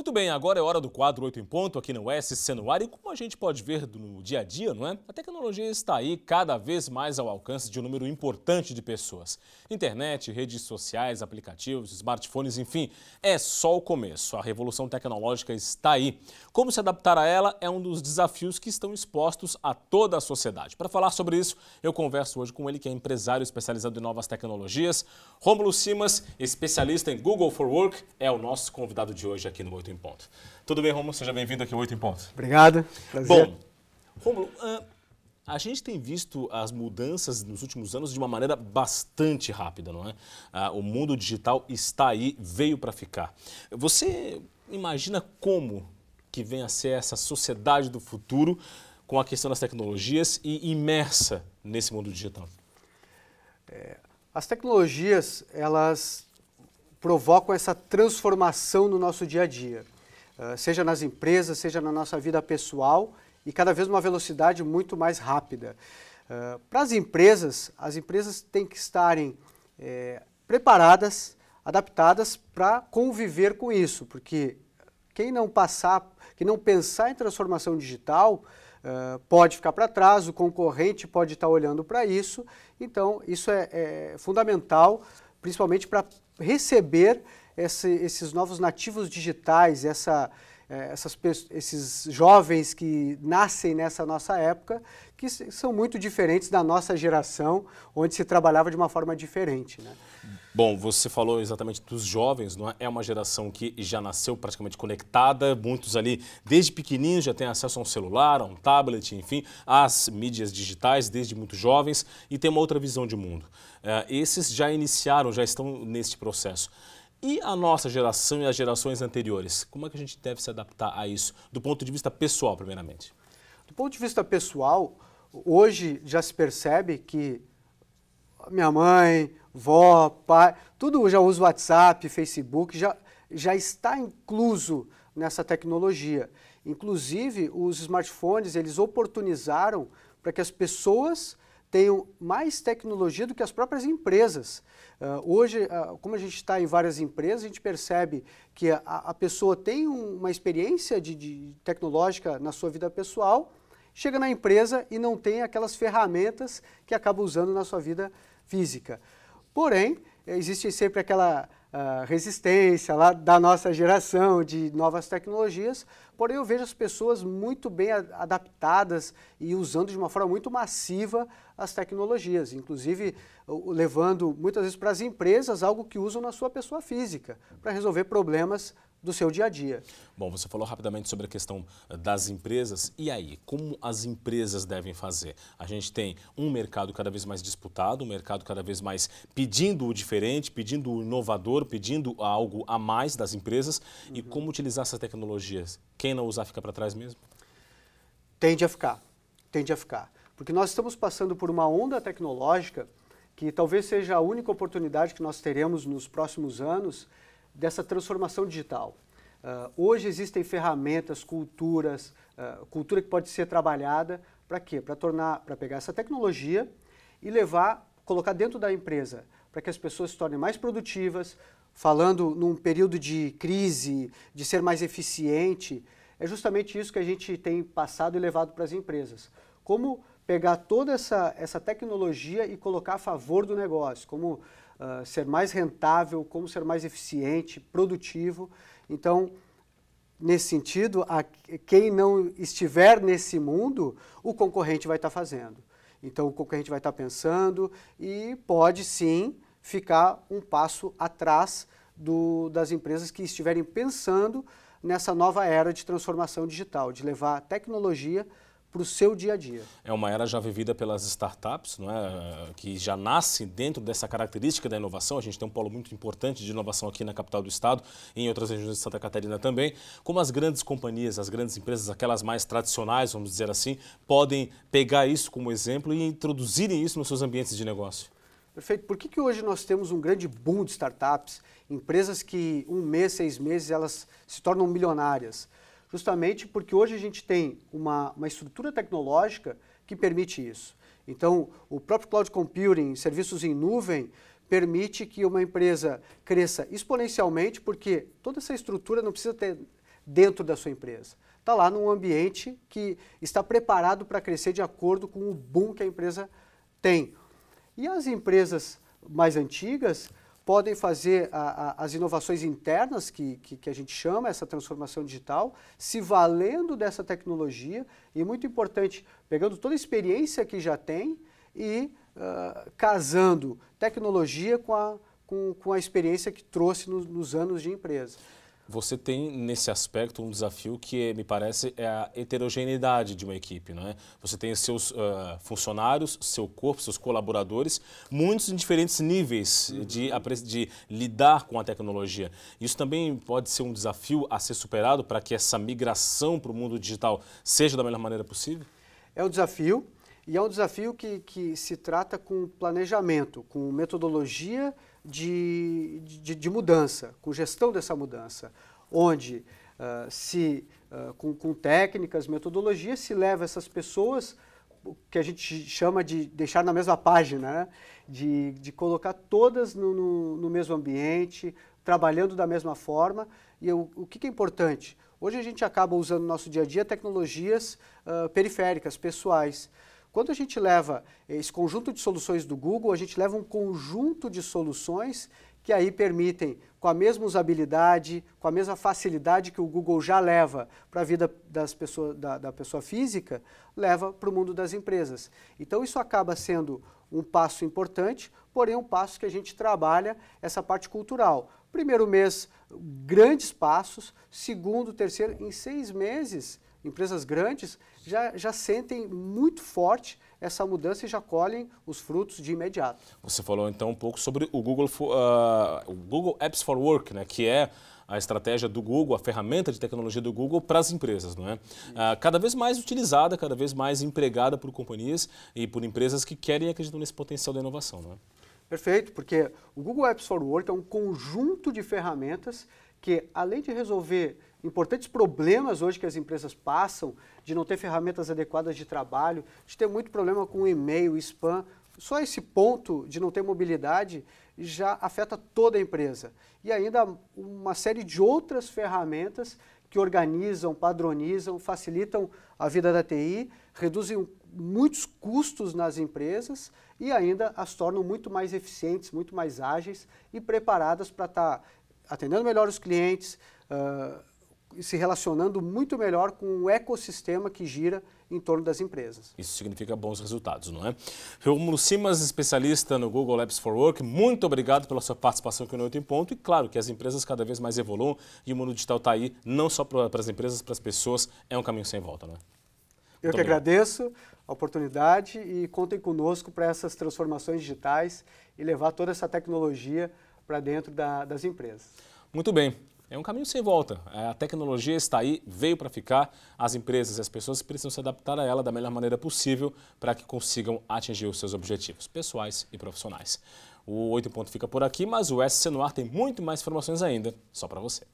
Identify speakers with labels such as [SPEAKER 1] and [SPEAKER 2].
[SPEAKER 1] Muito bem, agora é hora do quadro 8 em ponto aqui no SC no ar e como a gente pode ver no dia a dia, não é? A tecnologia está aí cada vez mais ao alcance de um número importante de pessoas. Internet, redes sociais, aplicativos, smartphones, enfim, é só o começo. A revolução tecnológica está aí. Como se adaptar a ela é um dos desafios que estão expostos a toda a sociedade. Para falar sobre isso, eu converso hoje com ele que é empresário especializado em novas tecnologias, Rômulo Simas, especialista em Google for Work, é o nosso convidado de hoje aqui no 8 8 em Ponto. Tudo bem, Romulo? Seja bem-vindo aqui ao 8 em Ponto. Obrigado.
[SPEAKER 2] Prazer. Bom, Romulo, ah,
[SPEAKER 1] a gente tem visto as mudanças nos últimos anos de uma maneira bastante rápida, não é? Ah, o mundo digital está aí, veio para ficar. Você imagina como que vem a ser essa sociedade do futuro com a questão das tecnologias e imersa nesse mundo digital? É,
[SPEAKER 2] as tecnologias, elas provocam essa transformação no nosso dia a dia, seja nas empresas, seja na nossa vida pessoal e cada vez uma velocidade muito mais rápida. Para as empresas, as empresas têm que estarem é, preparadas, adaptadas para conviver com isso, porque quem não passar, quem não pensar em transformação digital, uh, pode ficar para trás, o concorrente pode estar tá olhando para isso, então isso é, é fundamental principalmente para receber esse, esses novos nativos digitais, essa, é, essas, esses jovens que nascem nessa nossa época, que são muito diferentes da nossa geração, onde se trabalhava de uma forma diferente. Né?
[SPEAKER 1] Bom, você falou exatamente dos jovens, não é? É uma geração que já nasceu praticamente conectada, muitos ali desde pequenininhos já têm acesso a um celular, a um tablet, enfim, às mídias digitais desde muito jovens e tem uma outra visão de mundo. É, esses já iniciaram, já estão neste processo. E a nossa geração e as gerações anteriores? Como é que a gente deve se adaptar a isso, do ponto de vista pessoal, primeiramente?
[SPEAKER 2] Do ponto de vista pessoal, hoje já se percebe que minha mãe, vó, pai, tudo já usa WhatsApp, Facebook, já, já está incluso nessa tecnologia. Inclusive, os smartphones, eles oportunizaram para que as pessoas tenham mais tecnologia do que as próprias empresas. Uh, hoje, uh, como a gente está em várias empresas, a gente percebe que a, a pessoa tem um, uma experiência de, de, tecnológica na sua vida pessoal, chega na empresa e não tem aquelas ferramentas que acaba usando na sua vida física. Porém, eh, existe sempre aquela uh, resistência lá da nossa geração de novas tecnologias, porém eu vejo as pessoas muito bem adaptadas e usando de uma forma muito massiva as tecnologias, inclusive levando muitas vezes para as empresas algo que usam na sua pessoa física, para resolver problemas
[SPEAKER 1] do seu dia a dia. Bom, você falou rapidamente sobre a questão eh, das empresas. E aí, como as empresas devem fazer? A gente tem um mercado cada vez mais disputado, um mercado cada vez mais pedindo o diferente, pedindo o inovador, pedindo algo a mais das empresas. Uhum. E como utilizar essas tecnologias? Quem não usar fica para trás mesmo? Tende a ficar,
[SPEAKER 2] tende a ficar. Porque nós estamos passando por uma onda tecnológica que talvez seja a única oportunidade que nós teremos nos próximos anos dessa transformação digital. Uh, hoje existem ferramentas, culturas, uh, cultura que pode ser trabalhada para quê? Para tornar, para pegar essa tecnologia e levar, colocar dentro da empresa, para que as pessoas se tornem mais produtivas, falando num período de crise, de ser mais eficiente. É justamente isso que a gente tem passado e levado para as empresas. Como pegar toda essa, essa tecnologia e colocar a favor do negócio, como ah, ser mais rentável, como ser mais eficiente, produtivo. Então, nesse sentido, a, quem não estiver nesse mundo, o concorrente vai estar fazendo. Então, o concorrente vai estar pensando e pode sim ficar um passo atrás do, das empresas que estiverem pensando nessa nova era de transformação digital, de levar tecnologia para o seu
[SPEAKER 1] dia a dia. É uma era já vivida pelas startups, não é? Eh, que já nasce dentro dessa característica da inovação. A gente tem um polo muito importante de inovação aqui na capital do estado e em outras regiões de Santa Catarina também. Como as grandes companhias, as grandes empresas, aquelas mais tradicionais, vamos dizer assim, podem pegar isso como exemplo e introduzirem isso nos seus ambientes de negócio?
[SPEAKER 2] Perfeito. Por que, que hoje nós temos um grande boom de startups, empresas que um mês, seis meses, elas se tornam milionárias? justamente porque hoje a gente tem uma, uma estrutura tecnológica que permite isso. Então, o próprio cloud computing, serviços em nuvem, permite que uma empresa cresça exponencialmente, porque toda essa estrutura não precisa ter dentro da sua empresa. Está lá num ambiente que está preparado para crescer de acordo com o boom que a empresa tem. E as empresas mais antigas, podem fazer a, a, as inovações internas, que, que, que, a gente chama essa transformação digital, se valendo dessa tecnologia e, muito importante, pegando toda a experiência que já tem e uh, casando tecnologia com a, com, com a experiência que trouxe nos anos de empresa.
[SPEAKER 1] Você tem nesse aspecto um desafio que me parece é a heterogeneidade de uma equipe, não é? Você tem seus uh, funcionários, seu corpo, seus colaboradores, muitos em diferentes níveis de, uhum. de lidar com a tecnologia. Isso também pode ser um desafio a ser superado para que essa migração para o mundo digital seja da melhor maneira possível?
[SPEAKER 2] É um desafio e é um desafio que, que se trata com planejamento, com metodologia de, de, de mudança, com gestão dessa mudança, onde uh, se, uh, com, com técnicas, metodologias, se leva essas pessoas que a gente chama de deixar na mesma página, né? de, de colocar todas no, no, no, mesmo ambiente, trabalhando da mesma forma. E o, o que, que, é importante? Hoje a gente acaba usando no nosso dia a dia tecnologias uh, periféricas, pessoais. Quando a gente leva esse conjunto de soluções do Google, a gente leva um conjunto de soluções que aí permitem, com a mesma usabilidade, com a mesma facilidade que o Google já leva para a vida das pessoa, da, da pessoa física, leva para o mundo das empresas. Então isso acaba sendo um passo importante, porém um passo que a gente trabalha essa parte cultural. Primeiro mês, grandes passos. Segundo, terceiro, em seis meses, empresas grandes, já, já sentem muito forte essa mudança e já colhem os frutos de imediato.
[SPEAKER 1] Você falou então um pouco sobre o Google, uh, o Google Apps for Work, né, que é a estratégia do Google, a ferramenta de tecnologia do Google para as empresas, não é? Ah, cada vez mais utilizada, cada vez mais empregada por companhias e por empresas que querem e acreditam nesse potencial da inovação, não é?
[SPEAKER 2] Perfeito, porque o Google Apps for Work é um conjunto de ferramentas que, além de resolver importantes problemas hoje que as empresas passam, de não ter ferramentas adequadas de trabalho, de ter muito problema com e-mail, spam. Só esse ponto de não ter mobilidade já afeta toda a empresa. E ainda uma série de outras ferramentas que organizam, padronizam, facilitam a vida da TI, reduzem muitos custos nas empresas e ainda as tornam muito mais eficientes, muito mais ágeis e preparadas para estar tá atendendo melhor os clientes, uh, se relacionando muito melhor com o ecossistema que gira em torno das
[SPEAKER 1] empresas. Isso significa bons resultados, não é? Romulo Simas, especialista no Google Apps for Work, muito obrigado pela sua participação aqui no 8 em Ponto. E claro que as empresas cada vez mais evoluam e o mundo digital está aí, não só para as empresas, para as pessoas, é um caminho sem volta, não é? Eu muito que obrigado.
[SPEAKER 2] agradeço a oportunidade e contem conosco para essas transformações digitais e levar toda essa tecnologia para dentro da, das empresas.
[SPEAKER 1] Muito bem é um caminho sem volta. É, a tecnologia está aí, veio para ficar. As empresas e as pessoas precisam se adaptar a ela da melhor maneira possível para que consigam atingir os seus objetivos pessoais e profissionais. O 8 Ponto fica por aqui, mas o SC Noir tem muito mais informações ainda, só para você.